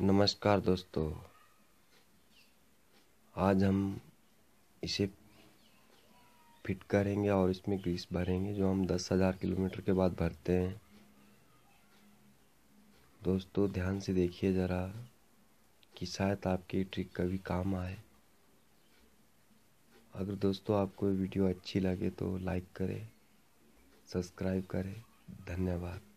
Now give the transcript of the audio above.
नमस्कार दोस्तों आज हम इसे फिट करेंगे और इसमें ग्रीस भरेंगे जो हम दस हज़ार किलोमीटर के बाद भरते हैं दोस्तों ध्यान से देखिए ज़रा कि शायद आपकी ट्रिक कभी काम आए अगर दोस्तों आपको वीडियो अच्छी लगे तो लाइक करें सब्सक्राइब करें धन्यवाद